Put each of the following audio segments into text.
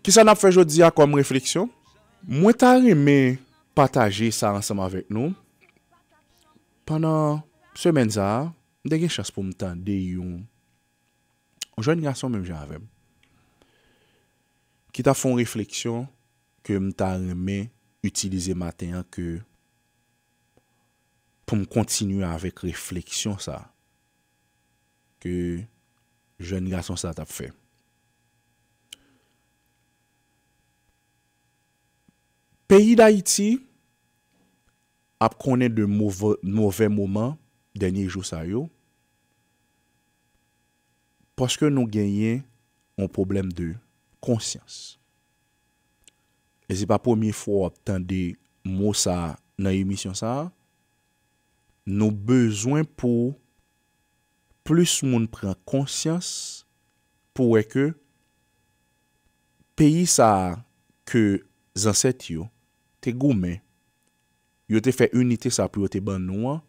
Ki sa nap fe jodia kom refleksyon? Mwen ta reme pataje sa ransama vek nou. Panan semen za, mden gen chas pou mwen ta dey yon. O jouni gason men mjen avèm. Ki ta fon refleksyon ke mwen ta reme utilize maten an ke pou mwen kontinu avèk refleksyon sa ke jouni gason sa tap fe. peyi da iti ap konen de mouve mouman denye jou sa yo, poske nou genyen an problem de konsyans. E se pa pomi fwo ap tende mou sa nan emisyon sa, nou bezwen pou plus moun pren konsyans pou weke peyi sa ke zanset yo, te gou men, yo te fe uniti sa pou yo te ban nou an,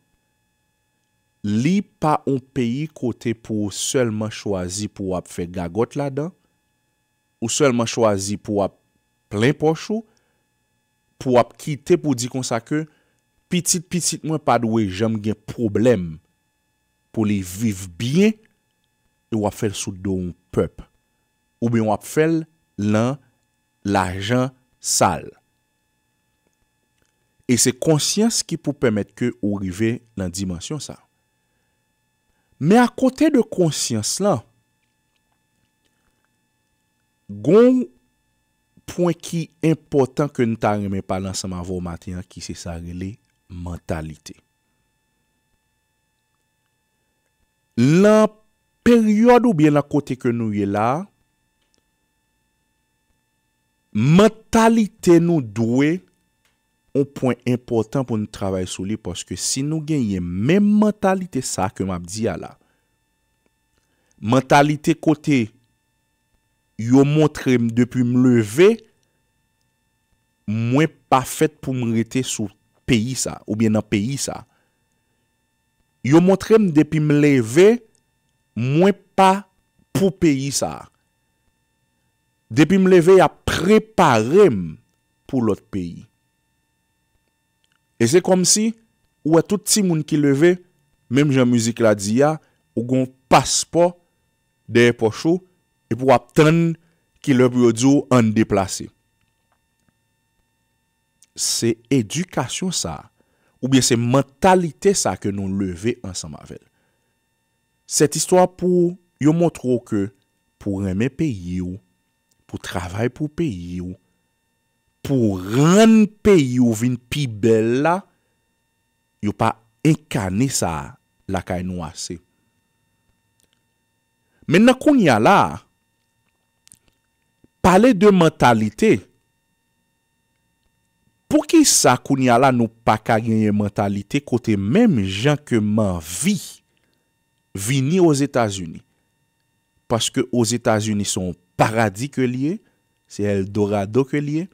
li pa ou peyi kote pou selman chwazi pou wap fe gagot la dan, ou selman chwazi pou wap plen pochou, pou wap kite pou di konsa ke, pitit-pitit mwen padwe jem gen problem pou li viv bien, ou e wap fel soudou ou pep. Ou bi wap fel lan la jan sal. E se konsyans ki pou pemet ke ou rive nan dimensyon sa. Me akote de konsyans la, goun pwen ki important ke nou tan reme pa lan seman vou matenyan ki se sarile mentalite. Lan peryode ou bien akote ke nou ye la, mentalite nou dwe, Un poin important pou nou travay sou li. Poske si nou genye men mentalite sa ke map diya la. Mentalite kote yo montrem depi m leve. Mwen pa fet pou m rete sou peyi sa. Ou bien nan peyi sa. Yo montrem depi m leve. Mwen pa pou peyi sa. Depi m leve ya preparem pou lot peyi. E se kom si, ou e tout ti moun ki leve, mem jan muzik la di ya, ou gon paspo de eposho, e pou aptan ki le biyo di yo an deplase. Se edukasyon sa, ou biye se mentalite sa ke nou leve ansan mavel. Set istwa pou yo montro ke, pou reme peyi yo, pou travay pou peyi yo, pou ran pe yu vin pi bel la, yu pa enkane sa la kay nou ase. Men na koun ya la, pale de mentalite, pou ki sa koun ya la nou pa kagenye mentalite, kote menm jan keman vi, vini os Etasuni. Paske os Etasuni son paradik ke liye, se El Dorado ke liye,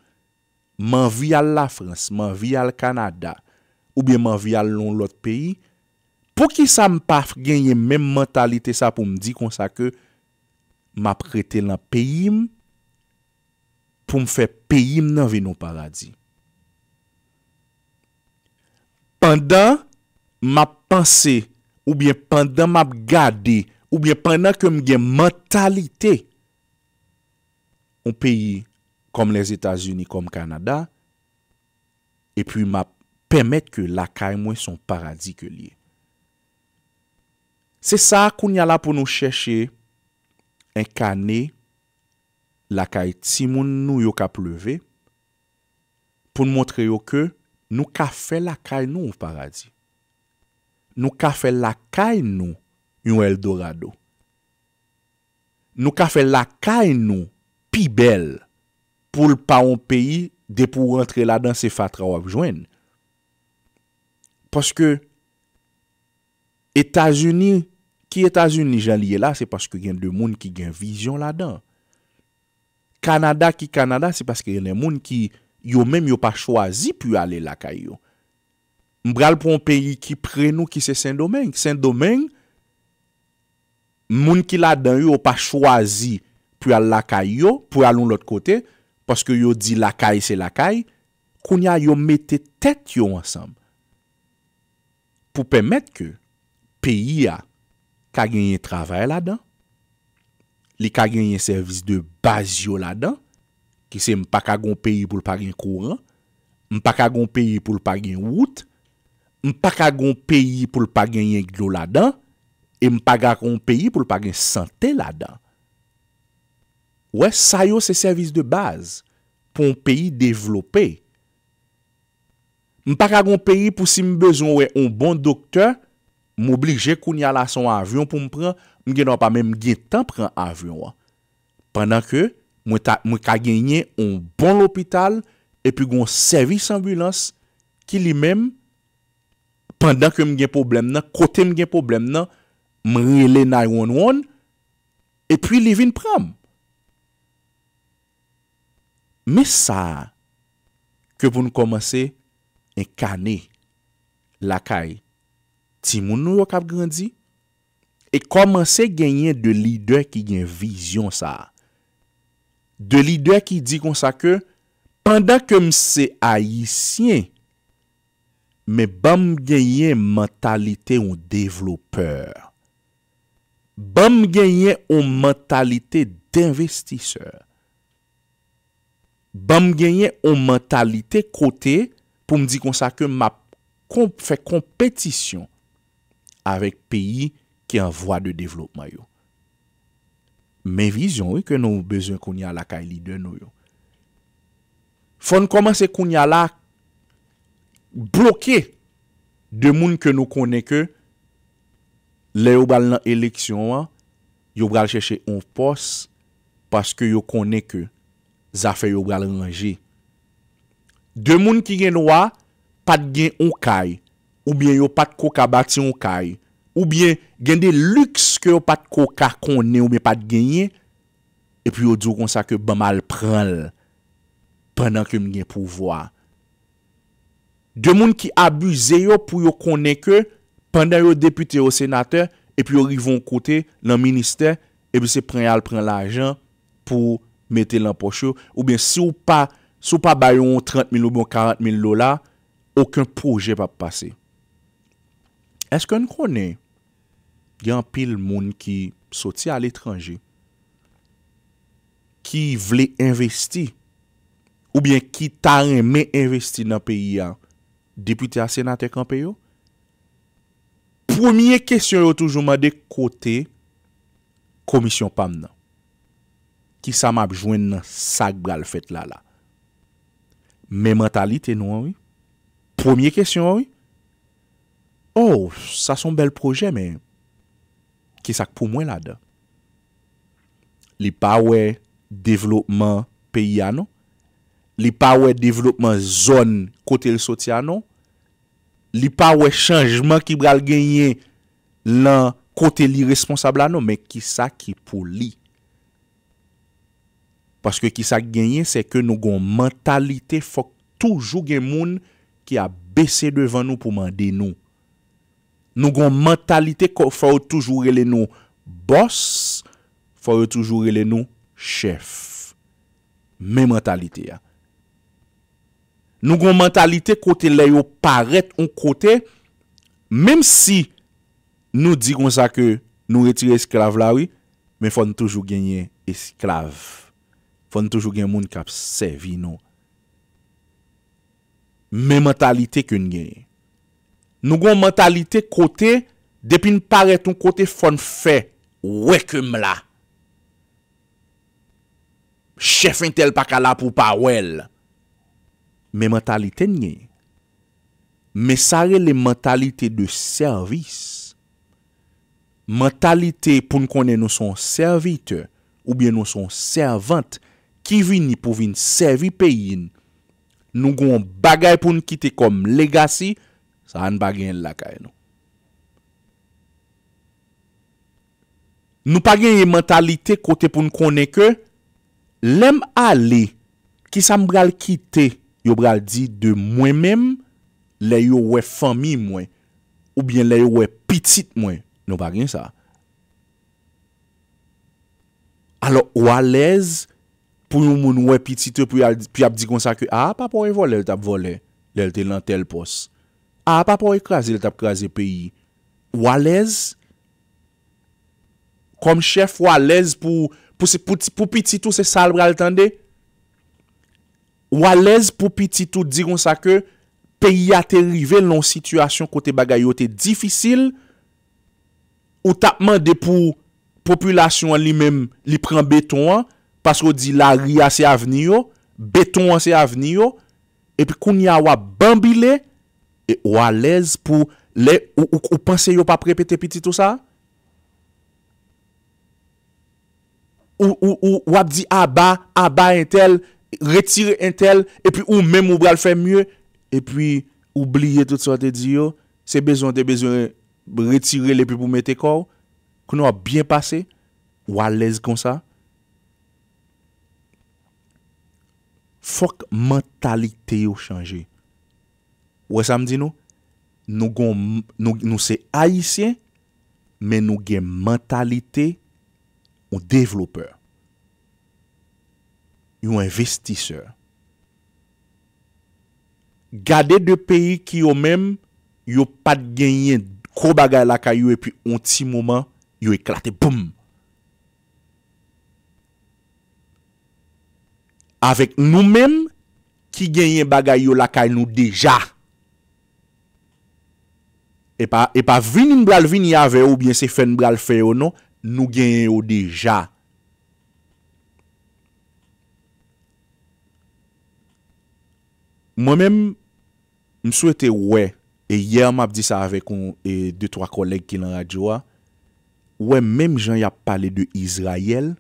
Man vi al la Frans, man vi al Kanada, oubyen man vi al lon lot peyi, pou ki sa m pa genye men mentalite sa pou m di konsa ke, ma prete lan peyim pou m fe peyim nan veno paradi. Pandan ma panse, oubyen pandan ma gade, oubyen pandan ke m gen mentalite, ou peyi... kom les Etats-Unis, kom Kanada, epi ma pemet ke lakay mwen son paradis ke liye. Se sa akoun ya la pou nou cheshe, enkane lakay timoun nou yo ka pleve, pou nou montre yo ke nou ka fe lakay nou ou paradis. Nou ka fe lakay nou yon Eldorado. Nou ka fe lakay nou Pibel. pou l pa ou peyi, de pou rentre la dan se fatra wap jwen. Paske, Etasuni, ki Etasuni jan liye la, se paske gen de moun ki gen vizyon la dan. Kanada ki Kanada, se paske gen de moun ki, yo men yo pa chwazi pu ale laka yo. Mbreal pou ou peyi ki pre nou ki se Saint-Domingue. Saint-Domingue, moun ki la dan yo yo pa chwazi pu ale laka yo, pou aloun lot kote, mbreal pou ou peyi ki pre nou ki se Saint-Domingue. Paske yo di lakay se lakay, koun ya yo mette tet yo ansam. Pou pemet ke peyi a kagenye travay la dan, li kagenye servis de baz yo la dan, ki se mpa kagon peyi pou lpagen kouran, mpa kagon peyi pou lpagen wout, mpa kagon peyi pou lpagen yenglo la dan, e mpa kagon peyi pou lpagen sante la dan. wè, sa yo se servis de baz pou an peyi devlopè. M pa ka gon peyi pou si m bezon wè an bon doktor, m oblige koun yala son avyon pou m pren, m gen wapame m gen tan pren avyon wè. Pendan ke, m wè ka genye an bon l'opital epi gon servis ambulans ki li mèm pendan ke m gen problem nan, kote m gen problem nan, m rile 911 epi li vin pram. Me sa ke pou nou komanse en kane, lakay, ti moun nou wak ap gandi, e komanse genyen de lider ki genyen vizyon sa. De lider ki di kon sa ke, pandan ke mse ayisyen, me bam genyen mentalite ou devlopeur. Bam genyen ou mentalite dinvestiseur. ban m genyen ou mentalite kote pou m di konsa ke ma fè kompetisyon avèk peyi ki an vwa de devlopman yo. Men vizyon wè ke nou bezwen koun yalak a lide nou yo. Fon koman se koun yalak blokye de moun ke nou konen ke lè yo bal nan eleksyon an, yo bal chèche un pos paske yo konen ke zafè yo gwa lanjè. Demoun ki gen wwa, pat gen yon kaj, ou bien yon pat koka bati yon kaj, ou bien gen de lüks ke yon pat koka konen ou bien pat genye, epi yo djou konsa ke bama l pranl pranan ke mgen pouvoa. Demoun ki abuze yo pou yo konen ke, pandan yo depute yo senate, epi yo rivon kote nan minister, epi se pran al pran l ajan pou mette lan poche ou bin si ou pa si ou pa bayon 30.000 ou bon 40.000 lola, ouken proje pa pase. Eske nou konen gen pil moun ki soti al etranje ki vle investi ou bin ki taran men investi nan peyi an deputi asenatek an peyo? Premier kesyon yo toujouman de kote komisyon pam nan. Ki sa map jwen nan sak bral fèt la la? Mè mentalite nou an wè? Premier kesyon an wè? Oh, sa son bel projè men. Ki sak pou mwen la da? Li pa wè devlopman peyi an wè? Li pa wè devlopman zon kote l soti an wè? Li pa wè chanjman ki bral genye nan kote li responsable an wè? Men ki sa ki pou li Paske ki sa genye se ke nou gon mentalite fok toujou gen moun ki a bese devan nou pou mande nou. Nou gon mentalite fok toujou rele nou boss, fok toujou rele nou chef. Men mentalite ya. Nou gon mentalite kote le yo paret ou kote, menm si nou digon sa ke nou reti esklave la oui, men fok nou toujou genye esklave. Fon toujou gen moun kap se vi nou. Me mentalite kwen gen. Nou gwen mentalite kote, depin paret nou kote fon fe, we kwen mla. Chefin tel pa kalap ou pa wel. Me mentalite gen. Me sare le mentalite de servis. Mentalite pou n konen nou son servite, ou bien nou son servante, ki vini pou vin sevi pe yin, nou goun bagay pou nkite kom legasi, sa an bagen lakay nou. Nou bagen yon mentalite kote pou nkone ke, lem ale, ki sa mbral kite, yo bral di de mwen men, le yo we fami mwen, ou bien le yo we pitit mwen, nou bagen sa. Alo walez, pou yon moun wè pititou, pi ap digon sa ke, a, ah, pa pou wè e volè, lè tap volè, lè lè te lan tel pos, a, ah, pa pou wè e krasè, lè tap krasè peyi, walez, kom chef walez, pou pititou se salb ral tende, walez pou pititou digon sa ke, peyi ate rive loun situasyon kote bagayote, difisil, ou tap mande pou populasyon li mem li pren beton an, pasko di la ria se aveni yo, beton se aveni yo, epi koun ya wap bambi le, e walez pou le, ou kou panse yo pa prepe te piti tout sa, ou wap di aba, aba entel, retire entel, epi ou mè mou bral fè mye, epi oubliye tout sa te di yo, se bezon de bezon, retire le pou mè te kou, koun yo wap byen pase, walez kon sa, Fok mentalite yo chanje. Ou e sa mdi nou? Nou se haisyen, men nou gen mentalite ou developer. Yo investisseur. Gade de peyi ki yo menm, yo pat genyen, kou bagay laka yo, epi onti mouman, yo eklate, boum! Avèk nou mèm ki genyen bagay yo lakay nou deja. E pa e vin yon blal vin yave ou bin se fen blal feyo nou, nou genyen yo deja. Mwen mèm m souwete wè, e yè m ap di sa avè kon e de troa koleg ki nan radyo wè, wè mèm jan yap pale de Izrayel,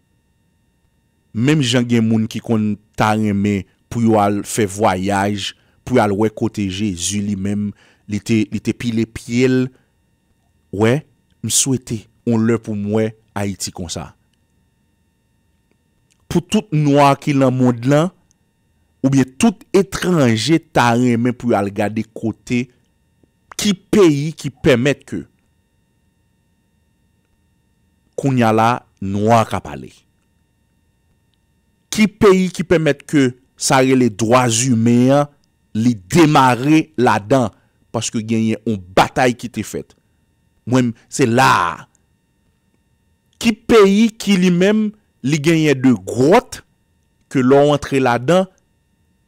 Mem jan gen moun ki kon ta reme pou yo al fe voyaj, pou yo al wey koteje, zuli mem, li te pile piel. Wey, m souwete, on le pou mwe Haiti konsa. Pou tout noua ki lan moun lan, oubyen tout etranje ta reme pou yo al gade kote, ki peyi ki pemet ke. Koun ya la noua kap aley. Ki peyi ki pemet ke sa re le droaz humeyan li demare la dan paske genye on batay ki te fet? Mwem, se la. Ki peyi ki li menm li genye de grot ke lou entre la dan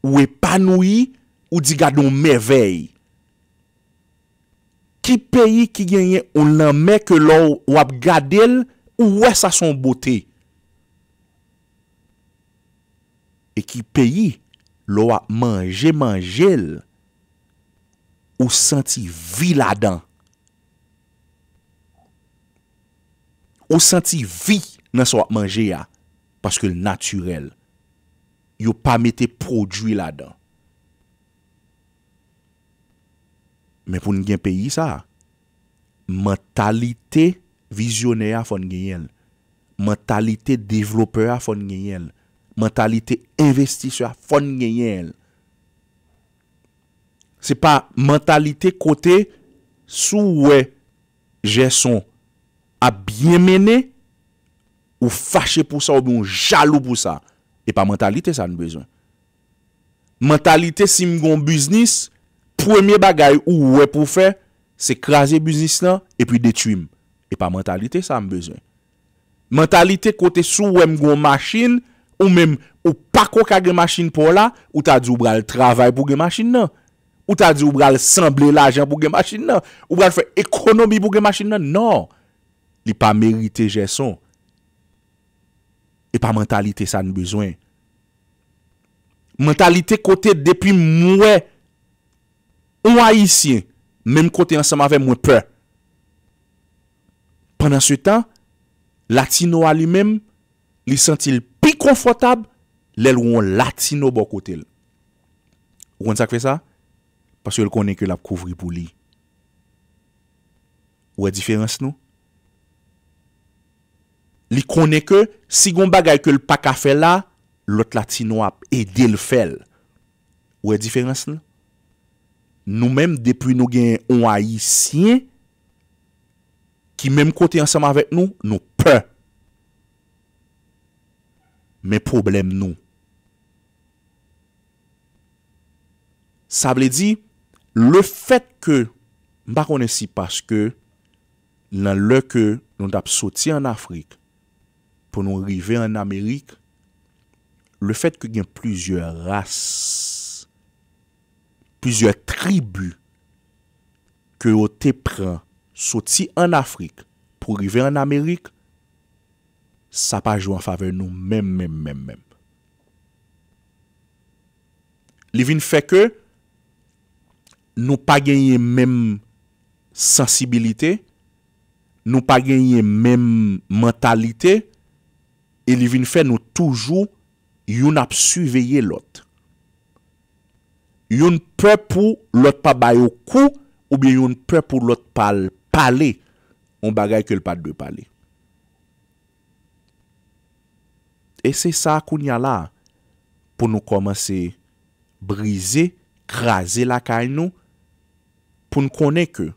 ou epanoui ou di gado mevey? Ki peyi ki genye ou nanme ke lou wap gadel ou wesa son botey? E ki peyi lo wak manje manjel ou santi vi la dan ou santi vi nan se wak manje ya paske l natyrel yo pa mete prodwi la dan men pou n gen peyi sa mentalite vizyoner ya fon gen yen mentalite devlopera fon gen yen Mentalite investi sou a fon genyel. Se pa mentalite kote sou we jeson a byen mene, ou fache pou sa, ou bon jalou pou sa. E pa mentalite sa mbezoun. Mentalite si mgon biznis, premye bagay ou we pou fe, se krasye biznis la, e pi detu im. E pa mentalite sa mbezoun. Mentalite kote sou we mgon masjin, Ou mèm, ou pa koka gen machin pou la, ou ta di ou bral travay pou gen machin nan. Ou ta di ou bral semble l'ajan pou gen machin nan. Ou bral fè ekronomi pou gen machin nan. Non, li pa merite jeson. E pa mentalite sa n'bezwen. Mentalite kote depi mwè, mwè isye, mèm kote ansem avè mwè pè. Pendan se tan, Latino a li mèm, li sentil pè, konfotab lèl woun latino bò kote lè. O kon sa kwe sa? Paswe l konen ke l ap kouvri pou li. Ou e diferans nou? Li konen ke, si goun bagay ke l pak a fè la, l ot latino ap edè l fèl. Ou e diferans nou? Nou mèm depri nou gen on a yi si, ki mèm kote ansama avèk nou, nou pè. Men problem nou. Sa ble di, le fet ke mba konensi paske nan le ke nou dap soti an Afrik pou nou rive an Amerik, le fet ke gen plizye ras, plizye tribu ke ou te pren soti an Afrik pou rive an Amerik, Sa pa jou an fave nou mèm mèm mèm mèm. Li vin fè kè, nou pa genye mèm sensibilite, nou pa genye mèm mentalite, e li vin fè nou toujou yon ap suveyye lot. Yon pè pou lot pa bayo kou, ou bi yon pè pou lot pale, on bagay ke l pat de pale. E se sa akoun ya la pou nou komanse brize, krasi la kay nou pou nou konen ke.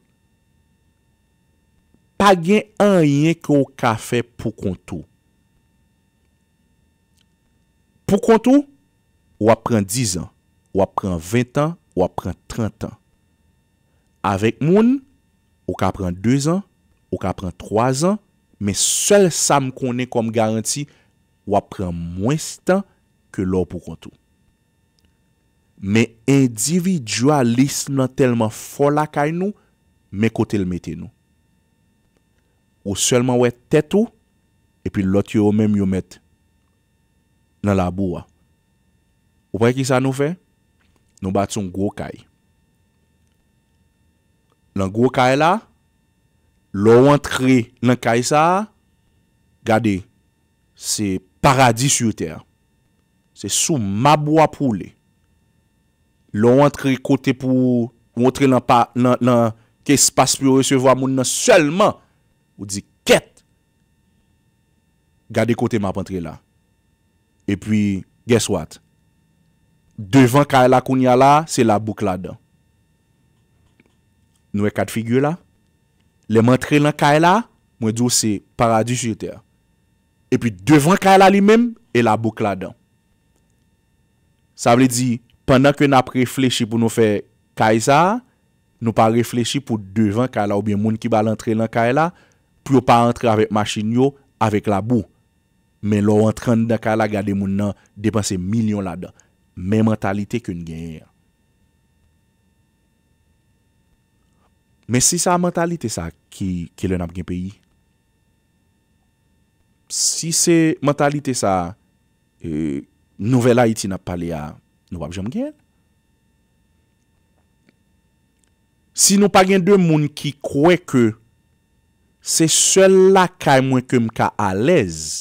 Pa gen an yen ke ou ka fe pou kontou. Pou kontou, ou apren 10 an, ou apren 20 an, ou apren 30 an. Avek moun, ou ka apren 2 an, ou ka apren 3 an, men sel sa m konen kom garanti, wapren mwen stan ke lò pou kontou. Me individualist nan telman fol la kay nou, me kote l meten nou. Ou selman wè tetou, e pi lot yo mèm yo met nan la bou wè. Ou pwè ki sa nou fè? Nou bat son gwo kay. Nan gwo kay la, lò want kri nan kay sa, gade, se pwè, Paradis yotèr. Se sou mabou apou le. Lo wantre kote pou wantre nan ke espas pou recevo a moun nan selman. Ou di ket. Gade kote mabou apantre la. E pi, guess what? Devan kaya la koun ya la, se la bouk la dan. Nou e kat figyo la. Le mantre lan kaya la, mwen di ou se paradis yotèr. epi devan kaila li men, e la bouk la dan. Sa vle di, pandan ke nap reflechi pou nou fe kaila, nou pa reflechi pou devan kaila, ou bien moun ki ba lantre lan kaila, pou yo pa antre avet machin yo, avet la bou. Men lou antren dan kaila gade moun nan, depanse milyon la dan. Men mentalite ke nou genye. Men si sa mentalite sa, ki le nap gen peyi. Si se mentalite sa, e, nouvela iti nap pale a nou ap jom gen. Si nou pa gen de moun ki kwe ke se sel la ka mwen ke m ka alez,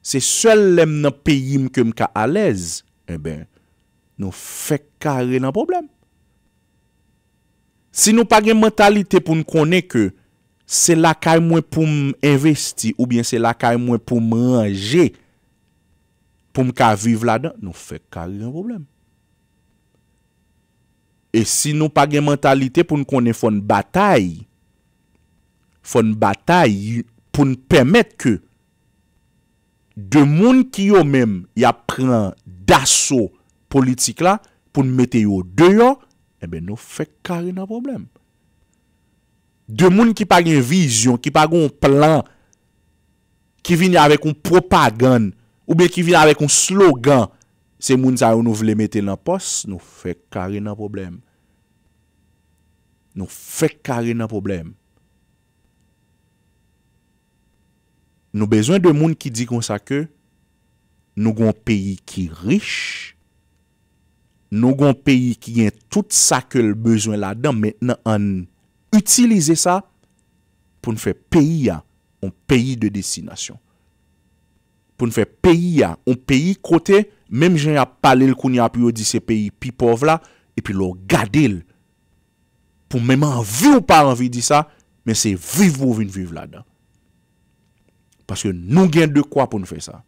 se sel lem nan peyi m ke m ka alez, e ben nou fek ka re nan problem. Si nou pa gen mentalite pou nou kone ke Se la kay mwen pou mwen investi ou bien se la kay mwen pou mwen anje pou mwen ka vive la dan, nou fè kari nan probleme. E si nou page mentalite pou mwen konen fon batay, fon batay pou mwen pemet ke demoun ki yo mwen ya pren daso politik la pou mwen mete yo deyo, e nou fè kari nan probleme. De moun ki pa gen vizyon, ki pa gen plan, ki vini avèk yon propagand, ou bel ki vini avèk yon slogan, se moun sa yon nou vle meten nan pos, nou fek kare nan problem. Nou fek kare nan problem. Nou bezwen de moun ki di kon sa ke, nou gon peyi ki rish, nou gon peyi ki gen tout sa ke l bezwen la dan, men nan an nan. Utilize sa pou nou fe peyi ya, ou peyi de desinasyon. Pou nou fe peyi ya, ou peyi kote, mem jen a pale l kouni api ou di se peyi pipov la, epi lor gade l. Pou mem anvi ou pa anvi di sa, men se viv ou vin viv la dan. Paske nou gen de kwa pou nou fe sa.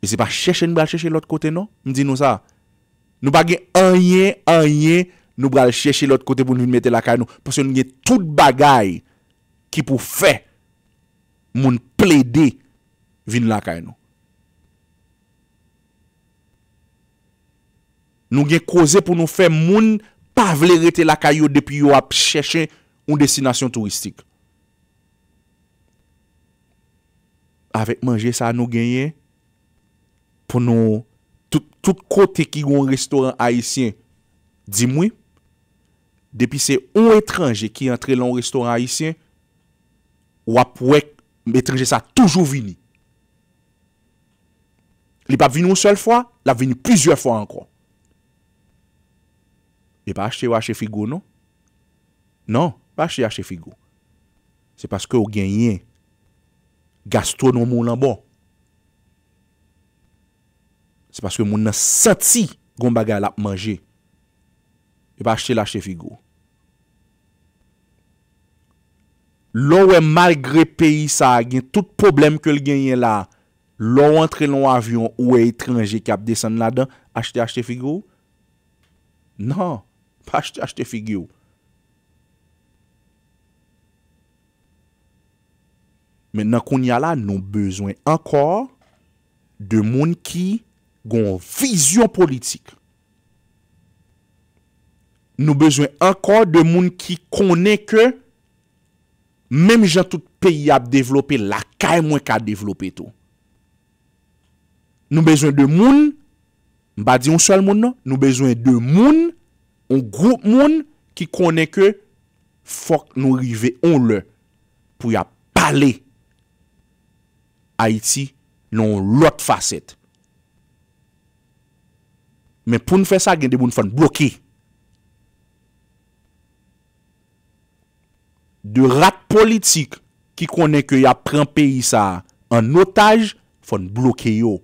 E se pa cheshe nou ba cheshe l ot kote non? Mdi nou sa. Nou ba gen anye, anye, Nou bral chèche lòt kote pou nou vinmète lakay nou. Pwese nou gen tout bagay ki pou fè moun plède vin lakay nou. Nou gen koze pou nou fè moun pavlè rete lakay yo depi yo ap chèche un destinasyon touristik. Avèk manje sa nou genye pou nou tout kote ki yon restoran haisyen di mwi. Depi se ou etranje ki entre lan ou restoran haisyen Wap wèk Metranje sa toujou vini Li pa vini ou sel fwa La vini pizye fwa ankon Li e pa achè wache figou nou Non, non Pache wache figou Se paske ou genyen Gaston ou moun lan bon Se paske moun nan sati Gon bagay la manje E pa achete la chete figou. Loun wè malgre peyi sa, gen tout problem ke l gen yen la, loun wè entren loun avyon, wè etrenje kap desen la dan, achete achete figou? Nan, pa achete achete figou. Men nan kon ya la, nou bezwen ankor de moun ki gon vizyon politik. Nou bezwen ankor de moun ki konen ke, menm jan tout peyi ap devlope, la kae mwen ka devlope to. Nou bezwen de moun, mba di yon sol moun nou, nou bezwen de moun, yon group moun, ki konen ke, fok nou rive on lè, pou ya pale, pou ya pale, Haiti, yon lot facet. Men pou nou fe sa, gen de bon foun bloké, De rat politik... Ki konen ke ya pren peyi sa... An otaj... Fon bloke yo...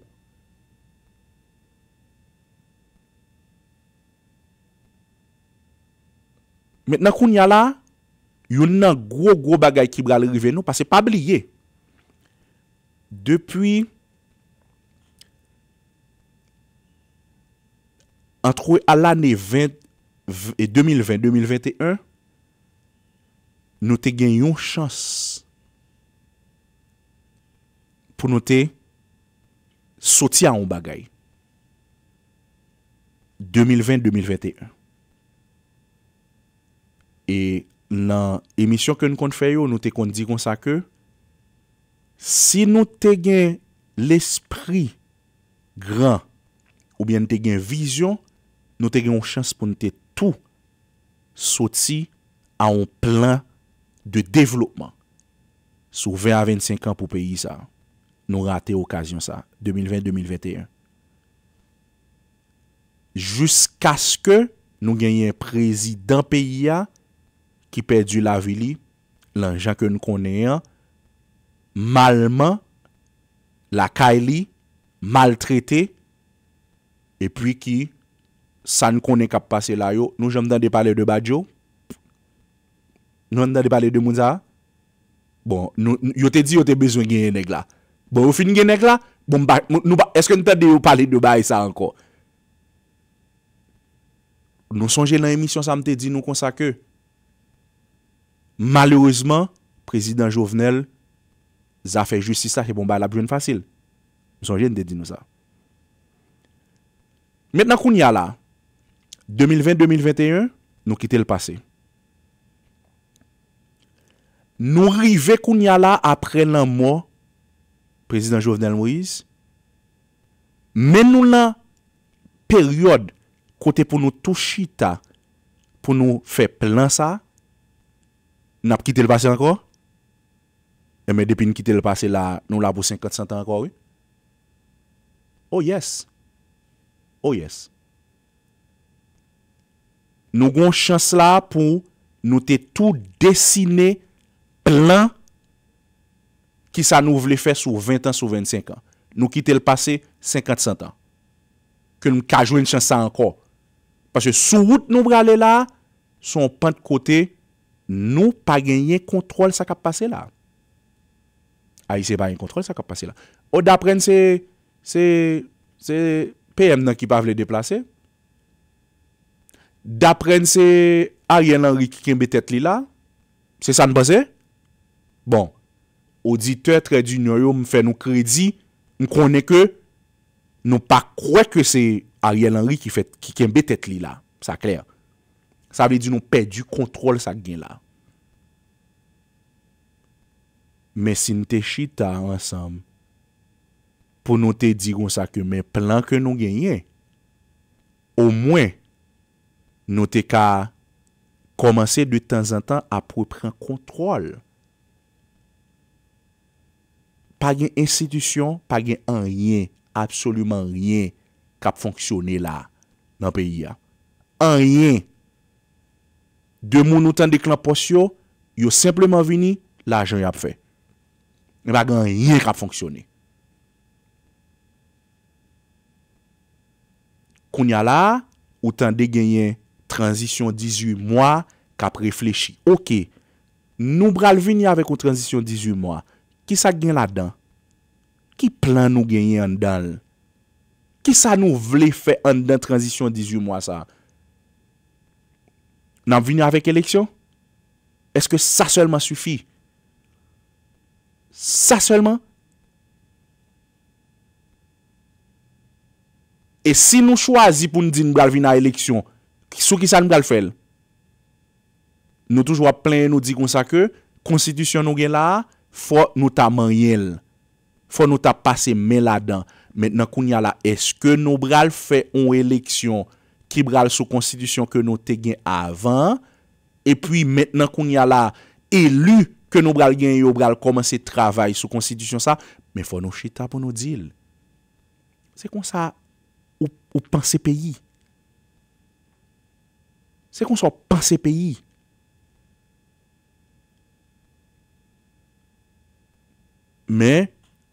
Metna koun ya la... Yon nan gwo gwo bagay ki brale rive nou... Pase pa bliye... Depi... Antro al ane 20... E 2020-2021... nou te gen yon chans pou nou te soti an bagay 2020-2021 E lan emisyon kon kon fè yo, nou te kon di kon sa ke si nou te gen l'esprit gran ou bien nou te gen vizyon nou te gen yon chans pou nou te tou soti an plan De devlopman. Sou 20 a 25 an pou peyi sa. Nou rate okasyon sa. 2020-2021. Jusk aske nou genye prezidant peyi ya. Ki perdi la vili. Lan jan ke nou konen. Malman. La kaili. Maltrete. E pwi ki sa nou konen kap pase la yo. Nou jom dan de pale de badyo. Nou an nan de pale de mounza? Bon, yo te di yo te bezwen genye nek la. Bon, ou fin genye nek la, bon, eske nou perde yo pale de bay sa anko? Nou sonjen nan emisyon sa mte di nou konsa ke. Malerouzman, prezident Jovenel za fe justice sa che bon ba la broun fasil. Sonjen de di nou sa. Metna koun ya la, 2020-2021, nou kite l'pasey. Nou rive koun yala apre nan mò, Prezident Jovenel Moïse, men nou nan peryode kote pou nou tou chita, pou nou fe plan sa, nan ap kite l'pase anko? E men depi nou kite l'pase la, nou la pou 50-100 an anko, oui? Oh yes! Oh yes! Nou goun chans la pou nou te tou desiney plan ki sa nou vle fè sou 20 an, sou 25 an. Nou kite l'pase, 50-100 an. Ke nou kajwen chan sa anko. Pase sou route nou brale la, son pant kote, nou pa genyen kontrol sa kap pase la. A, y se ba y kontrol sa kap pase la. O, da pren se, se, se, se, peyem nan ki pa vle deplase. Da pren se, a, y en anri ki ken betet li la. Se san baze, Bon, odite tre di nou yo m fè nou kredi, m konen ke nou pa kwe ke se Ariel Henry ki kembe tet li la, sa kler. Sa vè di nou pe di kontrol sa gen la. Me sin te chi ta ansam pou nou te digon sa ke men plan ke nou genyen. Ou mwen nou te ka komanse de tan an tan apre pren kontrol. pa gen institisyon, pa gen an yin, absolouman yin kap fonksyonè la nan peyi ya. An yin. De moun ou tan de klampos yo, yo simplement vini, la ajan yap fe. E bagan yin kap fonksyonè. Koun ya la, ou tan de gen yin, tranzisyon 18 mwa, kap reflechi. Ok, nou bral vini avek ou tranzisyon 18 mwa, Ki sa gen la dan? Ki plan nou genye an dal? Ki sa nou vle fe an dan transition 18 mwa sa? Nan vini avèk eleksyon? Eske sa selman sufi? Sa selman? E si nou chwazi pou nou di nou galvinan aleksyon, sou ki sa nou galfel? Nou toujwa plan nou di kon sa ke konstitusyon nou gen la a Fwa nou ta man yel, fwa nou ta pase men la dan. Mèt nan koun ya la, eske nou bral fè on eleksyon ki bral sou konstitisyon ke nou te gen avan, epwi mèt nan koun ya la, elu ke nou bral gen yo bral komanse travay sou konstitisyon sa, mèt fwa nou chita pou nou dil. Se kon sa, ou pan se peyi. Se kon sa, ou pan se peyi. Men,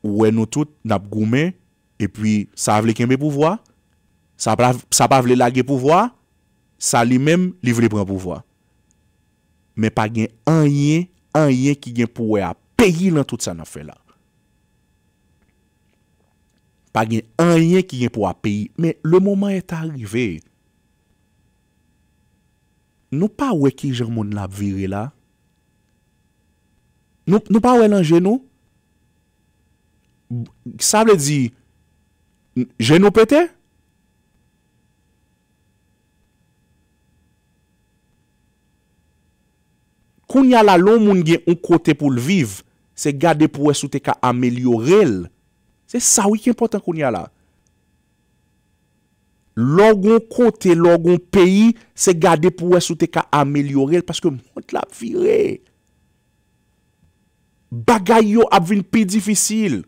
wè nou tout nab goumen, epi sa avle kenbe pou vwa, sa pa avle lage pou vwa, sa li menm livre pran pou vwa. Men pa gen an yen, an yen ki gen pou wè ap peyi lan tout sa nan fè la. Pa gen an yen ki gen pou wè ap peyi, men le mouman et a arrive. Nou pa wè ki jermoun nab vire la? Nou pa wè lan jen nou? sa vle di jenopete? Kounyala loun moun gen un kote pou lviv, se gade pou wesoute ka amelyorel. Se sa wik impotant kounyala. Loun goun kote, loun goun peyi, se gade pou wesoute ka amelyorel paske moun la vire. Bagay yo ap vin pi difisil.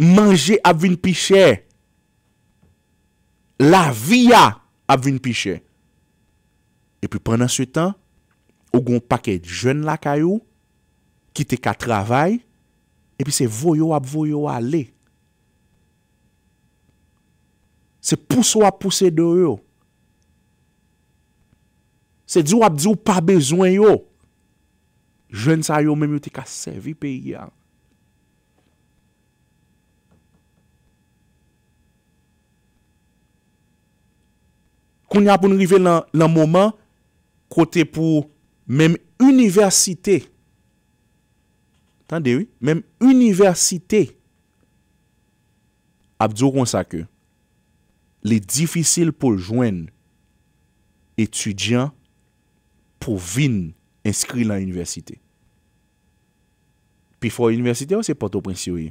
manje ap vin pichè, la viya ap vin pichè. E pi pren answè tan, ou goun pakè jwen lak ayou, kite ka travay, e pi se voyou ap voyou ale. Se pousou ap pousè do yo. Se djou ap djou pa bezwen yo. Yo, jwen sa yo menm yo te ka sevi pe yi an. pou nou rive lan mouman kote pou mem universite tende ou mem universite ap diyo kon sa ke le difisil pou jwen etudyan pou vin inskri lan universite pi fwa universite ou se porto prensi ou e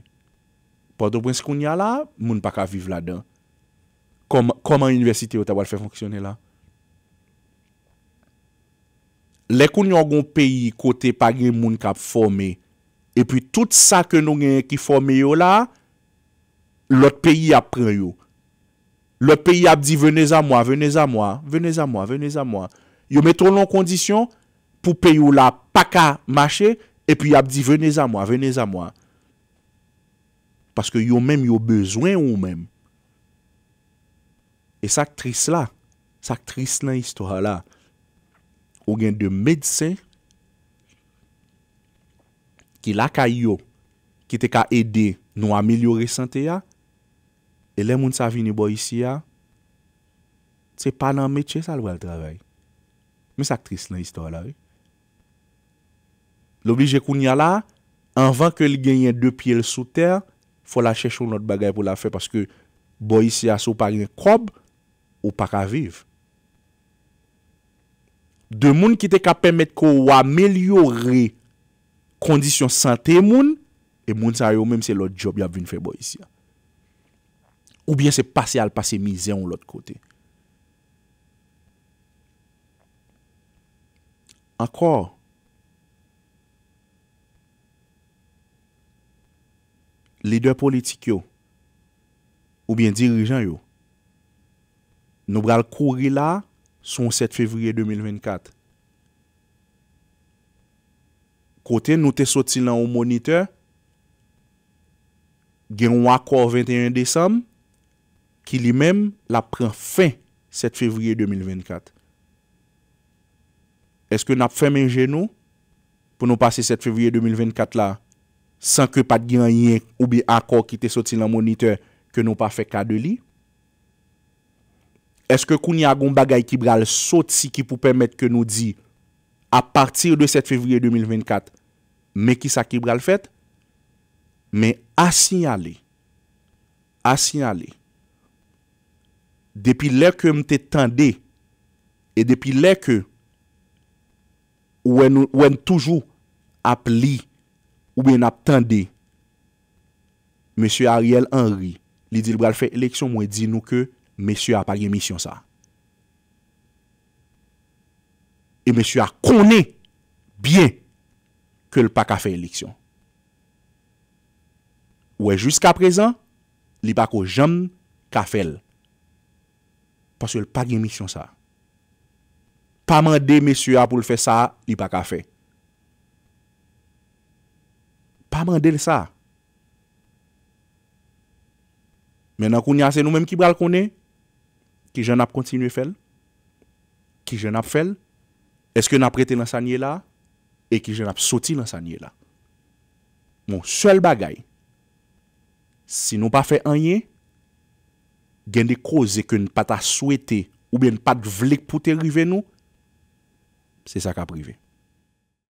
porto prensi pou nou rive lan moun pa ka vive la dan Koman yon universite yo tabal fè fonksyonè la? Lè koun yon goun peyi kote pa gen moun kap fòmè, epi tout sa ke nou gen ki fòmè yo la, lot peyi ap prè yo. Lot peyi ap di vènes a mwa, vènes a mwa, vènes a mwa, vènes a mwa. Yo mè ton lon kondisyon pou peyi yo la paka mâche, epi ap di vènes a mwa, vènes a mwa. Paske yo mèm yo bezwen yo mèm. E sak tris la, sak tris nan istor la, ou gen de medse, ki lakay yo, ki te ka ede nou amelyore sante ya, e le moun sa vini bo isi ya, se pa nan medse sa lwa l trabay. Me sak tris nan istor la. L'oblige koun ya la, anvan ke li genyen de pye l sou ter, fwa la chesho not bagay pou la fe, paske bo isi ya sou pari krob, Ou pa ka viv. De moun ki te ka pèmèt ko ou amelyorè kondisyon sante moun, e moun sa yo mèm se lòt job ya vin fè bo yisi. Ou bien se pase al pase mizè ou lòt kote. Ankor, lider politik yo, ou bien dirijan yo, Nou bral kouri la son 7 fevriye 2024. Kote nou te sotil nan ou moniteur, gen wakor 21 desam, ki li men la pren fin 7 fevriye 2024. Eske nap fe men gen nou, pou nou pase 7 fevriye 2024 la, san ke pat gen yen ou bi akor ki te sotil nan moniteur, ke nou pa fe kade li? Eske kouni agon bagay ki bral sot si ki pou pemet ke nou di a partir de 7 fevriye 2024 me ki sa ki bral fet? Me a sinyale. A sinyale. Depi lè ke mte tende e depi lè ke ouen toujou ap li ouen ap tende M. Ariel Henry li di bral fet eleksyon mwen di nou ke Mesye a pa gen misyon sa. E mesye a kone bie ke l pa ka fe eliksyon. Ou e jiska prezant, li pa ko jom ka fel. Paswe l pa gen misyon sa. Pa mande mesye a pou l fe sa, li pa ka fe. Pa mande l sa. Menan koun yase nou menm ki pral kone, menan koun yase nou menm ki pral kone, Ki jen ap kontinue fel? Ki jen ap fel? Eske nan ap rete nan sanye la? E ki jen ap soti nan sanye la? Mon, sel bagay, si nou pa fe anye, gen de koze ke nou pat a souete ou bien pat vlek pou te rive nou, se sa ka prive.